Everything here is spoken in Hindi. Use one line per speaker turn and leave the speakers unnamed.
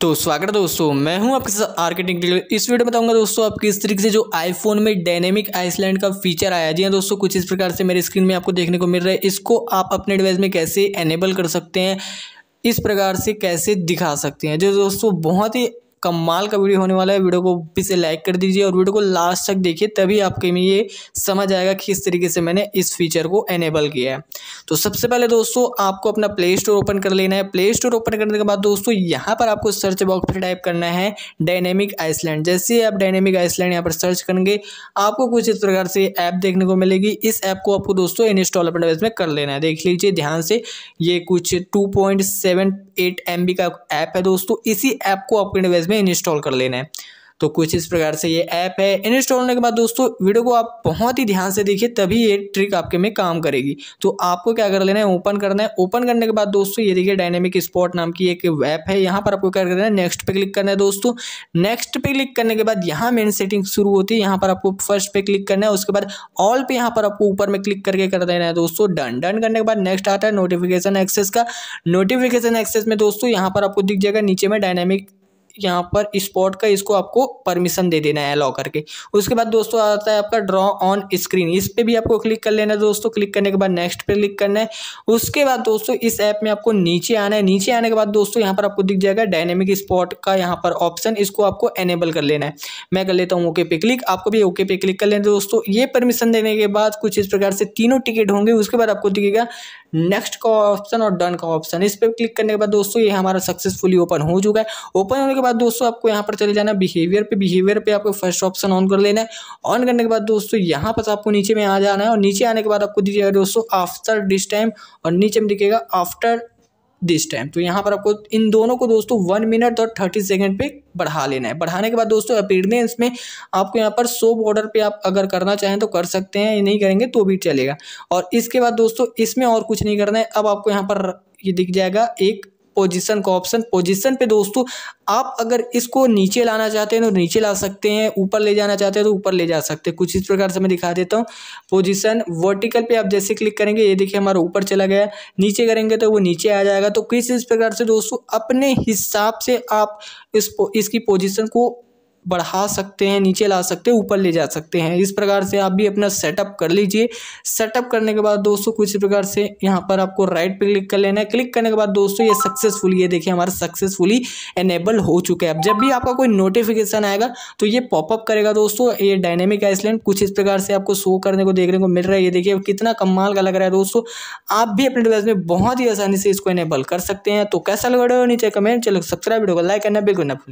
तो स्वागत है दोस्तों मैं हूं आपके साथ आर्किटेक्ट टेक्निकल इस वीडियो में बताऊंगा दोस्तों आप किस तरीके से जो आईफोन में डायनेमिक आइसलैंड का फीचर आया जी हाँ दोस्तों कुछ इस प्रकार से मेरे स्क्रीन में आपको देखने को मिल रहा है इसको आप अपने डिवाइस में कैसे एनेबल कर सकते हैं इस प्रकार से कैसे दिखा सकते हैं जो दोस्तों बहुत ही कमाल का वीडियो होने वाला है वीडियो को ऊपर से लाइक कर दीजिए और वीडियो को लास्ट तक देखिए तभी आपके में ये समझ आएगा कि किस तरीके से मैंने इस फीचर को एनेबल किया है तो सबसे पहले दोस्तों आपको अपना प्ले स्टोर ओपन कर लेना है प्ले स्टोर ओपन करने के बाद दोस्तों यहाँ पर आपको सर्च बॉक्स पर टाइप करना है डायनेमिक आइसलैंड जैसे आप डायनेमिक आइसलैंड यहाँ पर सर्च करेंगे आपको कुछ इस प्रकार से ऐप देखने को मिलेगी इस ऐप को आपको दोस्तों इंस्टॉल अपने डिवाइस में कर लेना है देख लीजिए ध्यान से ये कुछ two point seven eight MB बी का ऐप है दोस्तों इसी ऐप को आपके डिवाइस में इंस्टॉल कर लेना है तो कुछ इस प्रकार से ये ऐप है इंस्टॉल होने के बाद दोस्तों वीडियो को आप बहुत ही ध्यान से देखिए तभी ये ट्रिक आपके में काम करेगी तो आपको क्या कर लेना है ओपन करना है ओपन करने के बाद दोस्तों ये देखिए डायनेमिक स्पॉट नाम की एक ऐप है यहाँ पर आपको क्या करना है नेक्स्ट पे क्लिक करना है दोस्तों नेक्स्ट पे क्लिक करने के बाद यहाँ मेन सेटिंग शुरू होती है यहाँ पर आपको फर्स्ट पे क्लिक करना है उसके बाद ऑल पे यहाँ पर आपको ऊपर में क्लिक करके कर देना है दोस्तों डन डन करने के बाद नेक्स्ट आता है नोटिफिकेशन एक्सेस का नोटिफिकेशन एक्सेस में दोस्तों यहाँ पर आपको दिख जाएगा नीचे में डायनेमिक यहाँ पर स्पॉट का इसको आपको परमिशन दे देना है अलाउ करके उसके बाद दोस्तों आता है आपका ड्रॉ ऑन स्क्रीन इस पर भी आपको क्लिक कर लेना है दोस्तों क्लिक करने के बाद नेक्स्ट पे क्लिक करना है उसके बाद दोस्तों इस ऐप में आपको नीचे आना है नीचे आने के बाद दोस्तों यहाँ पर आपको दिख जाएगा डायनेमिक स्पॉट का यहाँ पर ऑप्शन इसको आपको एनेबल कर लेना है मैं कर लेता हूँ ओके पे क्लिक आपको भी ओके पे क्लिक कर लेना दोस्तों ये परमिशन देने के बाद कुछ इस प्रकार से तीनों टिकट होंगे उसके बाद आपको दिखेगा नेक्स्ट का ऑप्शन और डन का ऑप्शन इस पर क्लिक करने के बाद दोस्तों ये हमारा सक्सेसफुली ओपन हो चुका है ओपन होने के बाद दोस्तों आपको यहाँ पर चले जाना बिहेवियर पे बिहेवियर पे आपको फर्स्ट ऑप्शन ऑन कर लेना है ऑन करने के बाद दोस्तों यहाँ पर आपको नीचे में आ जाना है और नीचे आने के बाद आपको दीजिएगा दोस्तों आफ्टर दिस टाइम और नीचे में दिखेगा आफ्टर दिस टाइम तो यहाँ पर आपको इन दोनों को दोस्तों वन मिनट और थर्टी सेकेंड पे बढ़ा लेना है बढ़ाने के बाद दोस्तों अपीयरेंस में आपको यहाँ पर सो बॉर्डर पे आप अगर करना चाहें तो कर सकते हैं नहीं करेंगे तो भी चलेगा और इसके बाद दोस्तों इसमें और कुछ नहीं करना है अब आपको यहाँ पर ये दिख जाएगा एक पोजीशन का ऑप्शन पोजीशन पे दोस्तों आप अगर इसको नीचे लाना चाहते हैं तो नीचे ला सकते हैं ऊपर ले जाना चाहते हैं तो ऊपर ले जा सकते हैं कुछ इस प्रकार से मैं दिखा देता हूँ पोजीशन वर्टिकल पे आप जैसे क्लिक करेंगे ये देखिए हमारा ऊपर चला गया नीचे करेंगे तो वो नीचे आ जाएगा तो किस इस प्रकार से दोस्तों अपने हिसाब से आप इस इसकी पोजिशन को बढ़ा सकते हैं नीचे ला सकते हैं ऊपर ले जा सकते हैं इस प्रकार से आप भी अपना सेटअप कर लीजिए सेटअप करने के बाद दोस्तों कुछ प्रकार से यहाँ पर आपको राइट पर क्लिक कर लेना है क्लिक करने के बाद दोस्तों ये सक्सेसफुल ये देखिए हमारा सक्सेसफुली एनेबल हो चुका है अब जब भी आपका कोई नोटिफिकेशन आएगा तो ये पॉपअप करेगा दोस्तों ये डायनेमिक आइसलैंड कुछ इस प्रकार से आपको शो करने को देखने को मिल रहा है ये देखिए कितना कमाल का लग रहा है दोस्तों आप भी अपने डिवाइस में बहुत ही आसानी से इसको इनेबल कर सकते हैं तो कैसा लग रहा हो नीचे कमेंट चलो सब्सक्राइब वीडियो को लाइक करना बिल्कुल ना